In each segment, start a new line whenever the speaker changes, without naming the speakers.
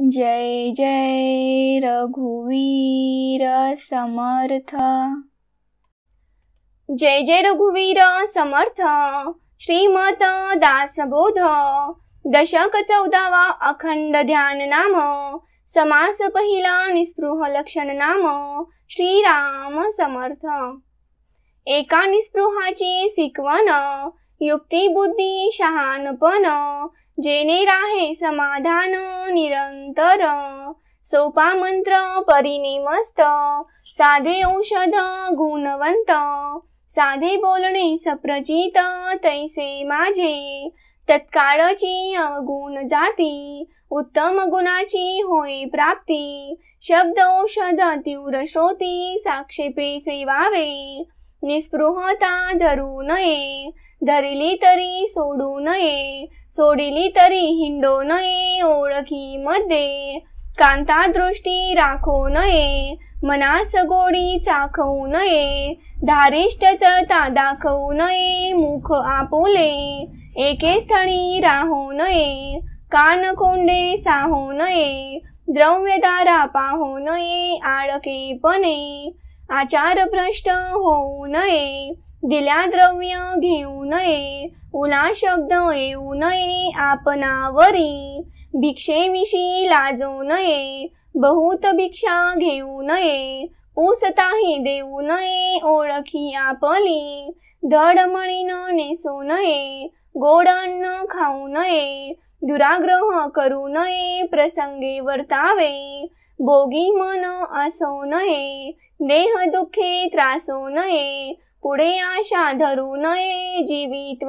जय जय रघुवीर समर्थ जय जय रघुवीर समर्थ श्रीमत दासबोध दशक चौदावा अखंड ध्यान नाम समास पहिला निस्पृह लक्षण नाम श्रीराम समर्थ एका निस्पृहाची शिकवण बुद्धी शहाणपण जेने राहे समाधान निरंतर सोपा मंत्र परिनिमस्त साधे औषध गुणवंत साधे बोलणे सप्रचित तैसे माझे तत्काळची अवगुण जाती उत्तम गुणाची होय प्राप्ती शब्द औषध तीव्र श्रोती साक्षेपे सेवावे निस्पृहता धरू नये धरली तरी सोडू नये सोडिली तरी हिंडो नये मध्ये कांता दृष्टी राखो नये मनास गोडी चाखवू नये धारिष्ट चळता दाखवू नये मुख आपोले एके स्थळी राहू नये कान कोंडे साहो नये दारा पाहू नये आळकेपणे आचार भ्रष्ट होऊ नये दिल्या द्रव्य घेऊ नये उला शब्द येऊ नये आपणावरी भिक्षेविषयी लाजू नये बहुत भिक्षा घेऊ नये पोसताही देऊ नये ओळखी आपली धडमणीनं नेसू नये गोडण खाऊ नये दुराग्रह करू नये प्रसंगे वर्तावे भोगी मन असो नये देह दुखे त्रासो नये पुढे आशा धरू नये जीवित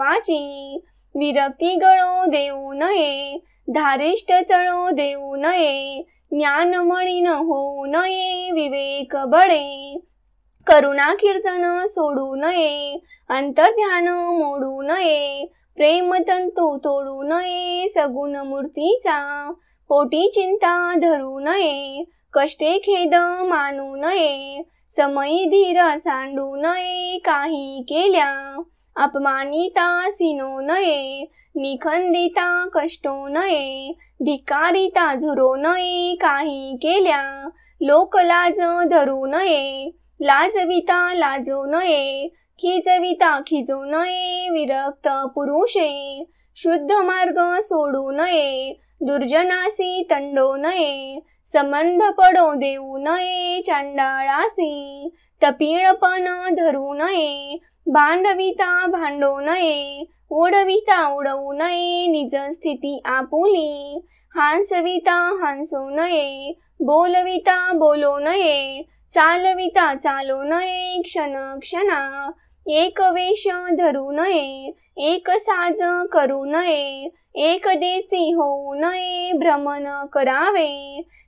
विरक्ती गळो देऊ नये धारिष्ट चळो देऊ नये ज्ञान मळीन होऊ नये विवेक बळे करुणा कीर्तन सोडू नये अंतर्ध्यान मोडू नये प्रेमतंतू तोडू नये सगुण मूर्तीचा पोटी चिंता धरू नये कष्टे खेद मानू नये समयी धीर सांडू नये काही केल्या अपमानिता सिनो नये निखंदिता कष्टो नये धिकारिता झुरो नये काही केल्या लोक लाज धरू नये लाजविता लाजो नये खिजविता खिजू नये विरक्त पुरुषे शुद्ध मार्ग सोडू नये दुर्जनासी तंडो नये संबंध पडो देऊ नये चांडाळासी तपीळपण धरू नये बांधविता भांडो नये ओढविता उडवू नये निज स्थिती आपुली हांसविता हांसो नये बोलविता बोलो नये चालविता चालो नये क्षण क्षणा एक वेश धरू नये एक साज करू नये एक देसी होऊ नये भ्रमण करावे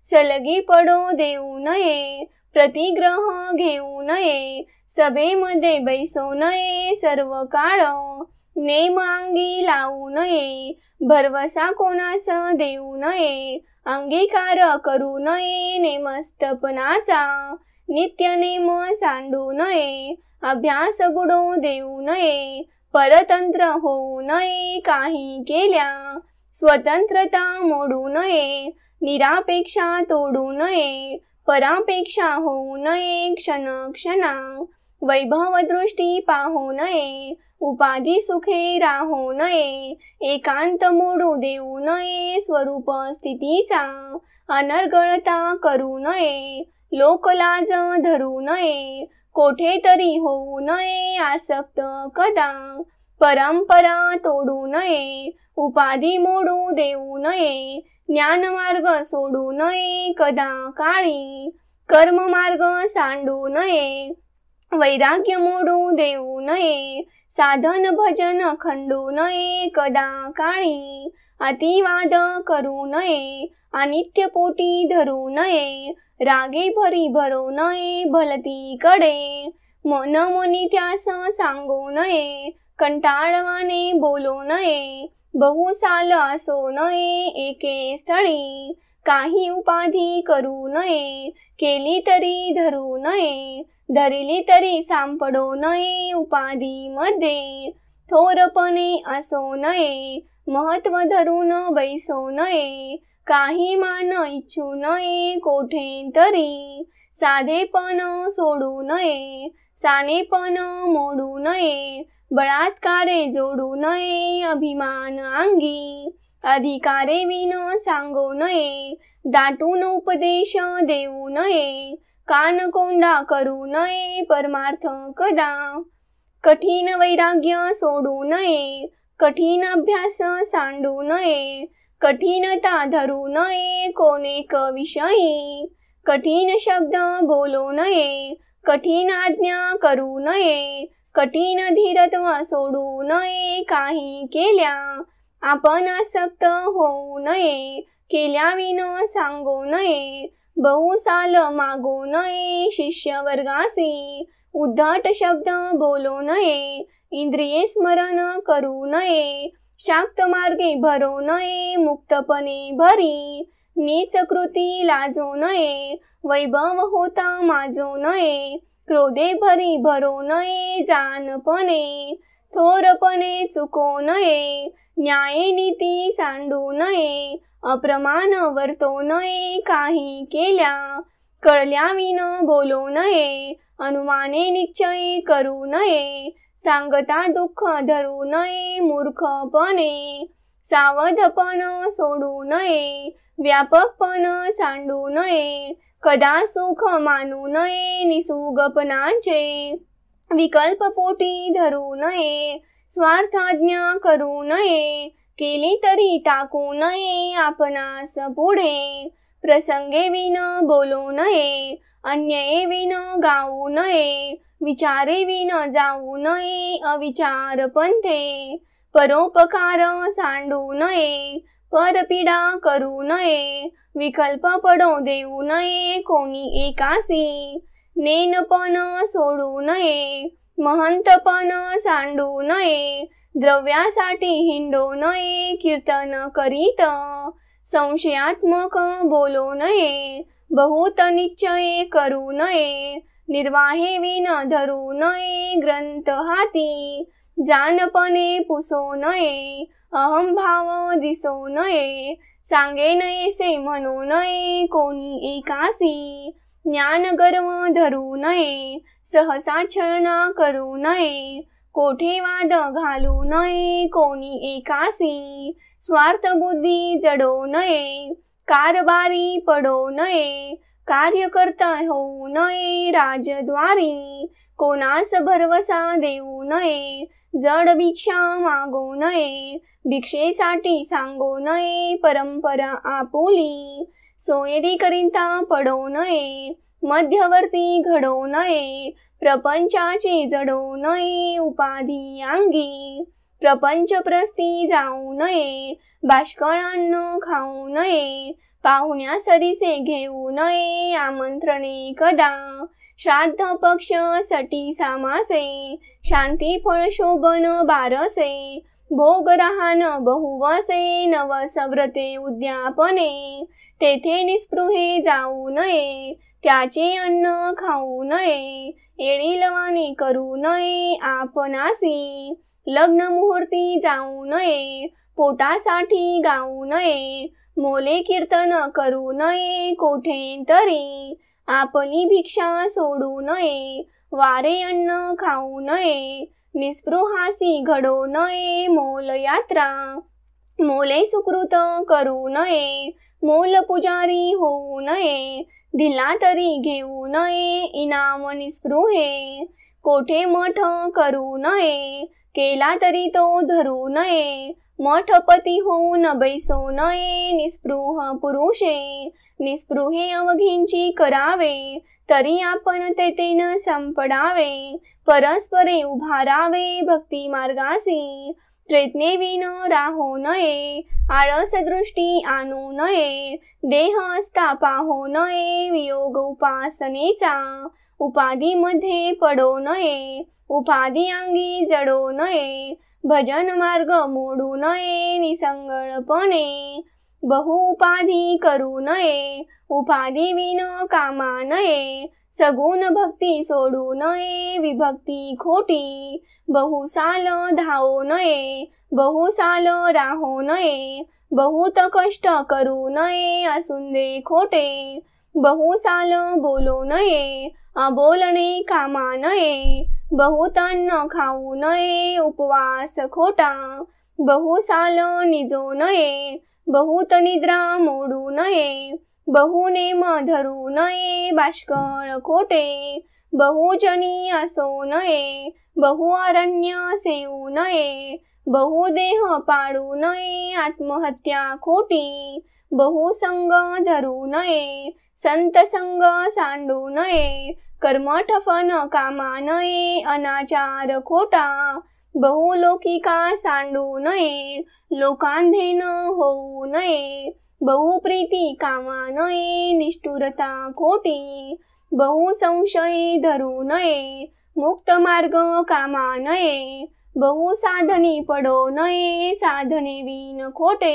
सलगी पडो देऊ नये प्रतिग्रह घेऊ नये सभेमध्ये बैसो नये सर्व काळ नेमांगी लावू नये भरवसा कोणास देऊ नये अंगीकार करू नये नेमस्तपणाचा नित्य सांडू नये अभ्यास बुडो देऊ नये परतंत्र होऊ नये काही केल्या स्वतंत्रता मोडू नये निरापेक्षा तोडू नये परापेक्षा होऊ नये क्षण क्षणा वैभव दृष्टी पाहू नये उपाधी सुखे राहू नये एकांत मोडू देऊ नये स्वरूप स्थितीचा अनर्गळता करू नये लोकलाज धरू नये तरी होऊ नये आसक्त कदा परंपरा तोडू नये उपाधी मोडू देऊ नये मार्ग सोडू नये कदा काळी कर्ममार्ग सांडू नये वैराग्य मोडू देऊ नये साधन भजन खंडू नये कदा काळी अतिवाद करू नये अनित्य पोटी धरू नये रागे भरी भरू नये भलती कडे मन मुनी त्यास सांगू नये कंटाळवाने बोलू नये बहुसाल असो नये एके स्थळी काही उपाधी करू नये केली तरी धरू नये धरली तरी सांपडो नये उपाधी मध्ये थोरपणे असो नये महत्व धरून बैसो नये काही मान इच्छू नये कोठे तरी साधेपण सोडू नये सानेपण मोडू नये बळात्कारे जोडू नये अभिमान अंगी अधिकारे विन सांगू नये दाटून उपदेश देऊ नये कोंडा करू नये परमार्थ कदा कठीण वैराग्य सोडू नये कठीण अभ्यास सांडू नये कठीणता धरू नये कोनेक विषयी कठीण शब्द बोलू नये कठीण आज्ञा करू नये कठीण धीरत्व सोडू नये काही केल्या आपण आसक्त होऊ नये केल्याविन सांगू नये बहुसाल मागू नये वर्गासी, उद्धट शब्द बोलू नये इंद्रिये स्मरण करू नये शाक्त मार्गे भरू नये मुक्तपणे भरी नीच कृती लाजू नये वैभव होता माजू नये क्रोधे भरी भरू नये जानपणे थोरपणे चुकू नये न्यायनीती सांडू नये अप्रमाण वर्तो नये काही केल्या कळल्या बोलू नये अनुमाने निश्चय करू नये सांगता दुःख धरू नये मूर्खपणे सावधपण सोडू नये व्यापकपण सांडू नये कदा सुख मानू नये निसुगपनाचे विकल्पपोटी धरू नये स्वार्थाज्ञा करू नये केली तरी टाकू नये आपणास पुढे प्रसंगे बोलू नये अन्य विन गाऊ नये विचारे विन जाऊ नये अविचार पंथे परोपकार सांडू नये परपीडा करू नये विकल्प पडू देऊ नये कोणी एकासी नेनपण सोडू नये महंतपण सांडू नये द्रव्यासाठी हिंडो नये कीर्तन करीत संशयात्मक बोलो नये बहुत निश्चय करू नये निर्वाहे विन धरू नये ग्रंथ हाती जानपणे पुसो नये अहंभाव भाव दिसो नये सांगे नये से म्हणू नये कोणी एकासी ज्ञान गर्व धरू नये सहसा छळना करू नये कोठे वाद घालू नये कोणी एकासी स्वार्थ बुद्धी जडो नये कारबारी पडो नये कार्यकर्ता होऊ नये राजद्वारी कोणास भरवसा देऊ नये जड भिक्षा मागू नये भिक्षेसाठी सांगू नये परंपरा आपोली सोयरीकरिता पडो नये मध्यवर्ती घडो नये प्रपंचाची जडो नये उपाधी अंगी प्रपंच प्रस्ती जाऊ नये बाष्कळान्न खाऊ नये पाहुण्या सरीसे घेऊ नये आमंत्रणे कदा श्राद्ध पक्ष सटी सामासे शांती फळ शोभन बारसे भोगरहान बहुवासे सव्रते उद्यापने तेथे निस्पृहे जाऊ नये त्याचे अन्न खाऊ नये येळी करू नये आपणासी लग्न मुहूर्ती जाऊ नये पोटासाठी गाऊ नये मोले कीर्तन करू नये तरी, आपली भिक्षा सोडू नये वारे अन्न खाऊ नये निस्पृहासी घडो नये मोल यात्रा मोले सुकृत करू नये मोल पुजारी होऊ नये दिला तरी घेऊ नये इनाम निस्पृहे कोठे मठ करू नये केला तरी तो धरू नये मठपती होऊन बैसो नये निस्पृह पुरुषे निस्पृहे अवघींची करावे तरी आपण तेतेन संपडावे परस्परे उभारावे भक्ती मार्गासी विन राहो नये आळस दृष्टी आणू नये देह असता पाहो नये वियोग उपासनेचा उपाधी मध्ये पडो नये उपाधी अंगी जडो नये भजन मार्ग मोडू नये निसंगळपणे बहु उपाधी करू नये उपाधी विन कामा नये सगुण भक्ती सोडू नये विभक्ती खोटी बहुसाल धावो नये बहुसाल राहो नये बहुत कष्ट करू नये असुंदे खोटे बहुसाल बोलो नये बोलणे कामा नये बहुतान्न खाऊ नये उपवास खोटा बहुसाल निजो नये बहुत निद्रा मोडू नये नेम धरू नये बाष्कळ खोटे बहुजनी असो नये अरण्य सेऊ नये बहुदेह पाडू नये आत्महत्या खोटी बहुसंग धरू नये संतसंग सांडू नये कर्मठफन कामा नये अनाचार खोटा बहुलोकिका सांडू नये लोकांधेन होऊ नये बहुप्रीती कामा नये निष्ठुरता खोटी बहुसंशयी धरू नये मुक्त मार्ग कामा नये बहुसाधनी पडो नये साधने विन खोटे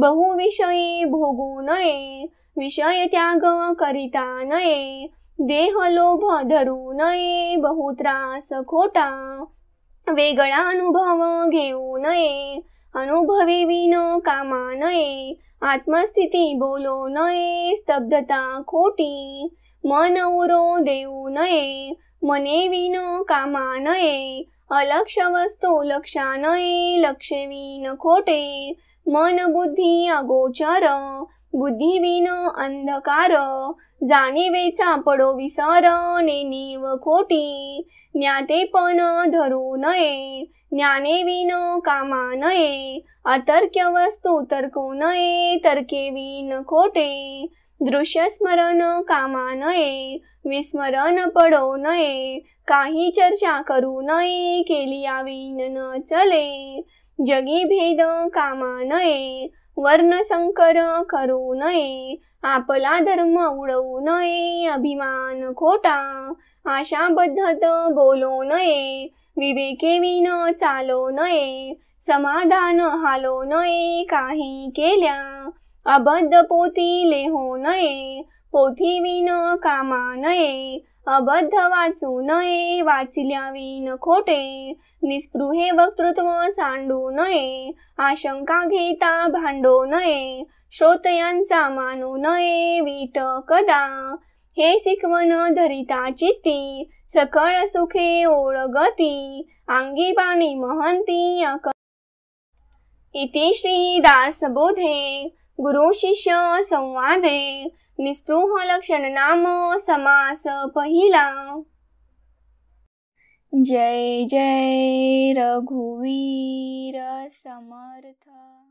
बहुविषयी भोगू नये विषय त्याग करिता नये देह लोभ धरू नये बहुत्रास खोटा वेगळा अनुभव घेऊ नये अनुभवी विन कामा नये आत्मस्थिती बोलो नये स्तब्धता खोटी मन उरो देऊ नये मने विन कामा नये अलक्ष वस्तू लक्षा नये लक्षवीन खोटे मन बुद्धी अगोचर बुद्धिविन अंधकार जाणीवेचा पडो विसर नीव खोटी ज्ञाते पण धरू नये ज्ञानेविन कामा नये अतर्क्य वस्तू तर्को नये तर्केविन खोटे दृश्य स्मरण कामा नये विस्मरण पडो नये काही चर्चा करू नये केली विन न चले जगी भेद कामा नये वर्ण संकर करू नये आपला धर्म उडवू नये अभिमान खोटा आशा बद्धत बोलो नये विवेकेविन चालो नये समाधान हालो नये काही केल्या अबद्ध पोती लेहो नये पोथीविन कामा नये अबद्ध वाचू नये वाचल्यावी न खोटे निस्पृहे वक्तृत्व सांडू नये आशंका घेता भांडो नये श्रोतयांचा मानू नये वीट कदा हे शिकवण धरिता चित्ती सकळ सुखे ओळगती अंगी पाणी महंती इति श्री दासबोधे गुरु शिष्य संवादे निस्पृह लक्षण नाम समास पहिला जय जय रघुवीर समर्थ